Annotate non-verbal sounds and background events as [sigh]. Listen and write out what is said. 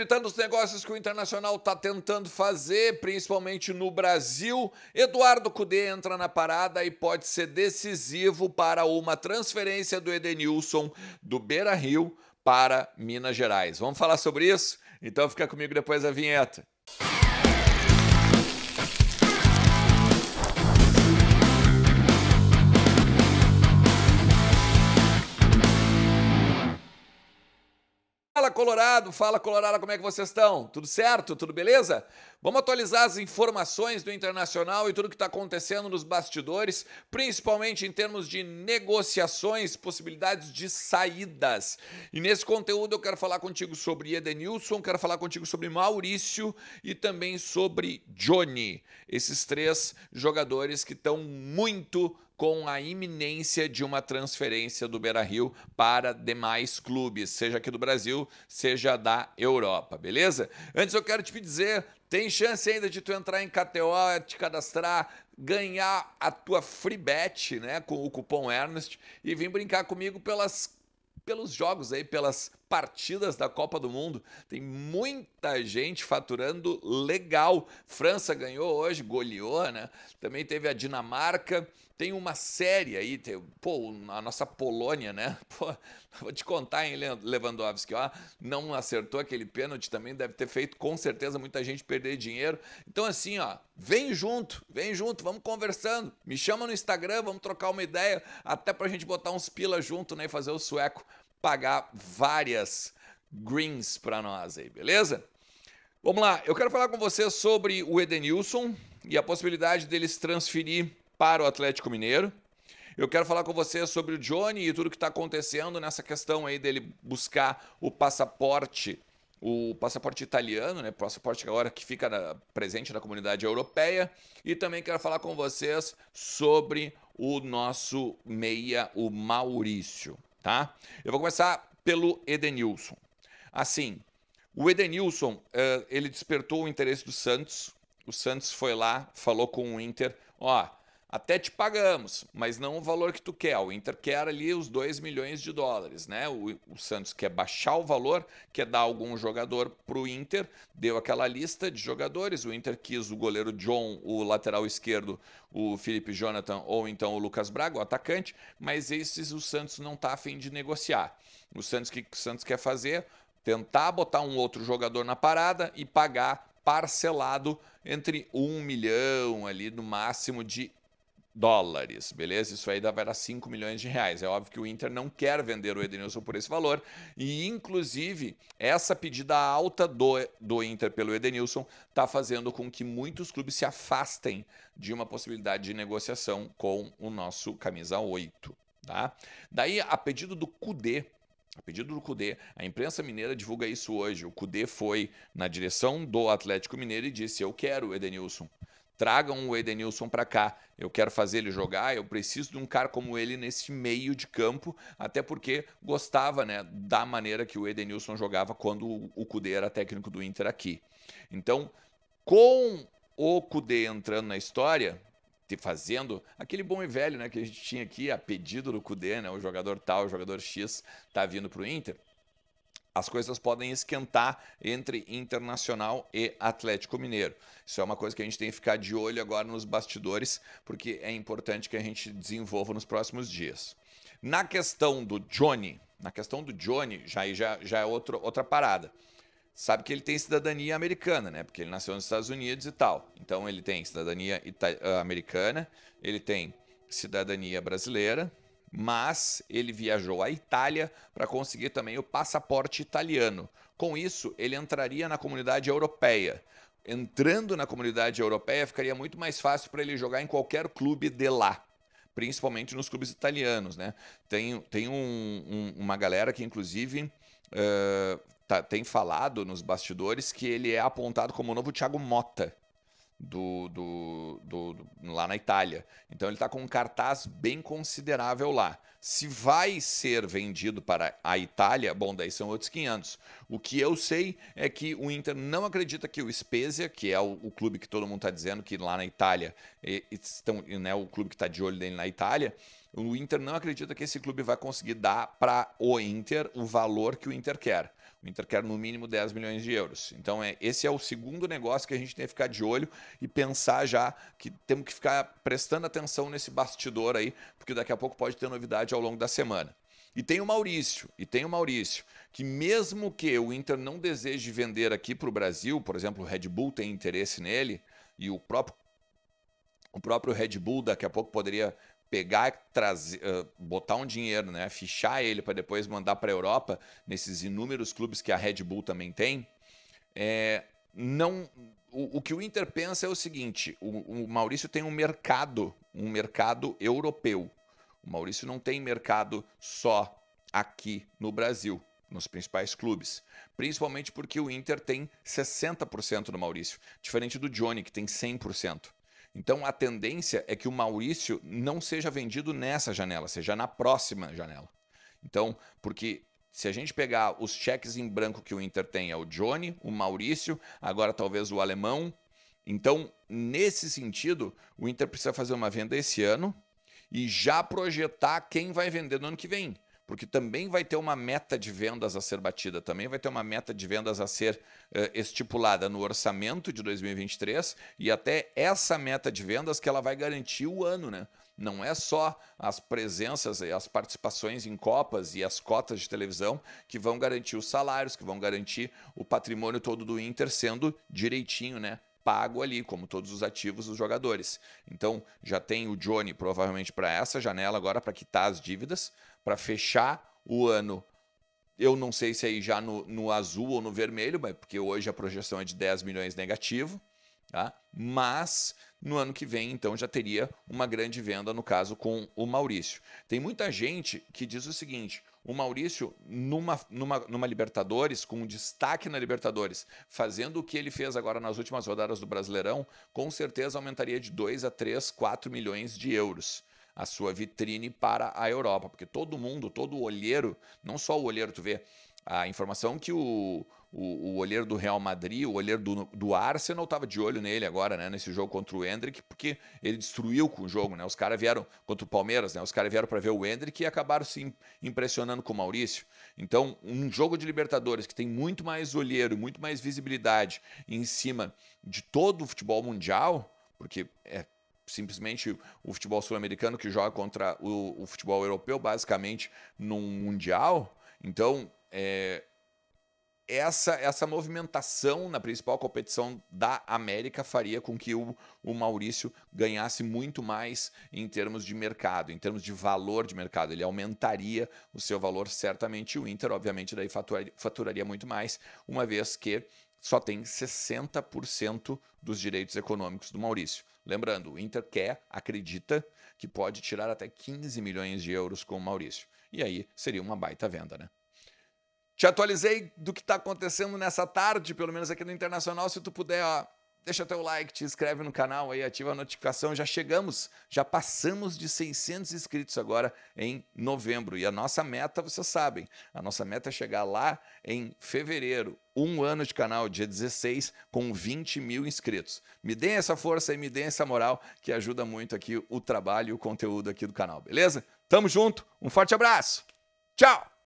Entre tantos negócios que o Internacional está tentando fazer, principalmente no Brasil, Eduardo Cudê entra na parada e pode ser decisivo para uma transferência do Edenilson do Beira Rio para Minas Gerais. Vamos falar sobre isso? Então fica comigo depois da vinheta. Colorado! Fala Colorado, como é que vocês estão? Tudo certo? Tudo beleza? Vamos atualizar as informações do internacional e tudo que está acontecendo nos bastidores, principalmente em termos de negociações, possibilidades de saídas. E nesse conteúdo eu quero falar contigo sobre Edenilson, quero falar contigo sobre Maurício e também sobre Johnny. Esses três jogadores que estão muito com a iminência de uma transferência do Beira-Rio para demais clubes, seja aqui do Brasil, seja da Europa, beleza? Antes eu quero te dizer, tem chance ainda de tu entrar em KTO, te cadastrar, ganhar a tua free bet, né, com o cupom Ernest e vir brincar comigo pelas pelos jogos aí, pelas partidas da Copa do Mundo. Tem muita gente faturando legal. França ganhou hoje, goleou, né? Também teve a Dinamarca, tem uma série aí, tem, pô, a nossa Polônia, né? [laughs] Pô, vou te contar, hein, Lewandowski, ó, não acertou aquele pênalti também, deve ter feito com certeza muita gente perder dinheiro. Então, assim, ó, vem junto, vem junto, vamos conversando. Me chama no Instagram, vamos trocar uma ideia, até pra gente botar uns pila junto, né? E fazer o sueco pagar várias greens para nós aí, beleza? Vamos lá, eu quero falar com você sobre o Edenilson e a possibilidade deles transferir para o Atlético Mineiro. Eu quero falar com você sobre o Johnny e tudo que está acontecendo nessa questão aí dele buscar o passaporte, o passaporte italiano, né? Passaporte agora que fica na, presente na comunidade europeia. E também quero falar com vocês sobre o nosso meia, o Maurício, tá? Eu vou começar pelo Edenilson. Assim, o Edenilson, eh, ele despertou o interesse do Santos. O Santos foi lá, falou com o Inter, ó, até te pagamos, mas não o valor que tu quer. O Inter quer ali os 2 milhões de dólares, né? O, o Santos quer baixar o valor, quer dar algum jogador pro Inter, deu aquela lista de jogadores. O Inter quis o goleiro John, o lateral esquerdo, o Felipe Jonathan ou então o Lucas Braga, o atacante, mas esses o Santos não tá afim de negociar. O Santos que o Santos quer fazer tentar botar um outro jogador na parada e pagar parcelado entre um milhão ali no máximo de dólares, beleza? Isso aí vai para 5 milhões de reais. É óbvio que o Inter não quer vender o Edenilson por esse valor e, inclusive, essa pedida alta do, do Inter pelo Edenilson está fazendo com que muitos clubes se afastem de uma possibilidade de negociação com o nosso camisa 8, tá? Daí, a pedido do Cudê, a pedido do Cudê, a imprensa mineira divulga isso hoje. O Cudê foi na direção do Atlético Mineiro e disse: Eu quero o Edenilson. Tragam o Edenilson para cá. Eu quero fazer ele jogar, eu preciso de um cara como ele nesse meio de campo, até porque gostava né, da maneira que o Edenilson jogava quando o Kudê era técnico do Inter aqui. Então, com o Kudê entrando na história, fazendo aquele bom e velho, né, que a gente tinha aqui a pedido do Kudê, né, o jogador tal, o jogador X tá vindo para o Inter as coisas podem esquentar entre Internacional e Atlético Mineiro. Isso é uma coisa que a gente tem que ficar de olho agora nos bastidores, porque é importante que a gente desenvolva nos próximos dias. Na questão do Johnny, na questão do Johnny, já, já, já é outro, outra parada. Sabe que ele tem cidadania americana, né? Porque ele nasceu nos Estados Unidos e tal. Então ele tem cidadania americana, ele tem cidadania brasileira, mas ele viajou à Itália para conseguir também o passaporte italiano. Com isso, ele entraria na comunidade europeia. Entrando na comunidade europeia, ficaria muito mais fácil para ele jogar em qualquer clube de lá principalmente nos clubes italianos, né? Tem, tem um, um, uma galera que, inclusive, uh, tá, tem falado nos bastidores que ele é apontado como o novo Thiago Mota do, do, do, do, lá na Itália. Então ele está com um cartaz bem considerável lá. Se vai ser vendido para a Itália, bom, daí são outros 500. O que eu sei é que o Inter não acredita que o Spezia, que é o, o clube que todo mundo está dizendo que lá na Itália e, estão, né, o clube que está de olho dele na Itália, o Inter não acredita que esse clube vai conseguir dar para o Inter o valor que o Inter quer. O Inter quer no mínimo 10 milhões de euros. Então, é, esse é o segundo negócio que a gente tem que ficar de olho e pensar já que temos que ficar prestando atenção nesse bastidor aí, porque daqui a pouco pode ter novidade ao longo da semana. E tem o Maurício, e tem o Maurício, que mesmo que o Inter não deseje vender aqui para o Brasil, por exemplo, o Red Bull tem interesse nele, e o próprio o próprio Red Bull daqui a pouco poderia pegar, trazer, botar um dinheiro, né, fichar ele para depois mandar para a Europa, nesses inúmeros clubes que a Red Bull também tem, é, não o, o, que o Inter pensa é o seguinte: o, o, Maurício tem um mercado, um mercado europeu. O Maurício não tem mercado só aqui no Brasil, nos principais clubes. Principalmente porque o Inter tem 60% do Maurício, diferente do Johnny, que tem 100%. Então a tendência é que o Maurício não seja vendido nessa janela, seja na próxima janela. Então, porque se a gente pegar os cheques em branco que o Inter tem, é o Johnny, o Maurício, agora talvez o alemão. Então, nesse sentido, o Inter precisa fazer uma venda esse ano e já projetar quem vai vender no ano que vem porque também vai ter uma meta de vendas a ser batida, também vai ter uma meta de vendas a ser uh, estipulada no orçamento de 2023 e até essa meta de vendas que ela vai garantir o ano, né? Não é só as presenças e as participações em copas e as cotas de televisão que vão garantir os salários, que vão garantir o patrimônio todo do Inter sendo direitinho, né? pago ali, como todos os ativos dos jogadores. Então, já tem o Johnny provavelmente para essa janela agora para quitar as dívidas, para fechar o ano. Eu não sei se aí já no, no azul ou no vermelho, mas porque hoje a projeção é de 10 milhões negativo, tá? mas no ano que vem, então, já teria uma grande venda, no caso, com o Maurício. Tem muita gente que diz o seguinte: o Maurício, numa, numa, numa Libertadores, com um destaque na Libertadores, fazendo o que ele fez agora nas últimas rodadas do Brasileirão, com certeza aumentaria de 2 a 3, 4 milhões de euros a sua vitrine para a Europa, porque todo mundo, todo olheiro, não só o olheiro, tu vê a informação que o, o, o olheiro do Real Madrid, o olheiro do, do Arsenal estava de olho nele agora, né, nesse jogo contra o Hendrick, porque ele destruiu com o jogo, né? Os caras vieram contra o Palmeiras, né? Os caras vieram para ver o Hendrick e acabaram se impressionando com o Maurício. Então, um jogo de Libertadores que tem muito mais olheiro, muito mais visibilidade em cima de todo o futebol mundial, porque é simplesmente o futebol sul-americano que joga contra o, o, futebol europeu, basicamente, num Mundial. Então, é, essa, essa movimentação na principal competição da América faria com que o, o Maurício ganhasse muito mais em termos de mercado, em termos de valor de mercado. Ele aumentaria o seu valor, certamente. O Inter, obviamente, daí faturaria, faturaria muito mais, uma vez que só tem 60% dos direitos econômicos do Maurício. Lembrando, o Inter quer, acredita que pode tirar até 15 milhões de euros com o Maurício. E aí seria uma baita venda, né? Te atualizei do que está acontecendo nessa tarde, pelo menos aqui no Internacional. Se tu puder ó, Deixa teu like, te inscreve no canal aí, ativa a notificação. Já chegamos, já passamos de 600 inscritos agora em novembro. E a nossa meta, vocês sabem, a nossa meta é chegar lá em fevereiro, um ano de canal, dia 16, com 20 mil inscritos. Me deem essa força e me deem essa moral que ajuda muito aqui o trabalho e o conteúdo aqui do canal, beleza? Tamo junto, um forte abraço, tchau!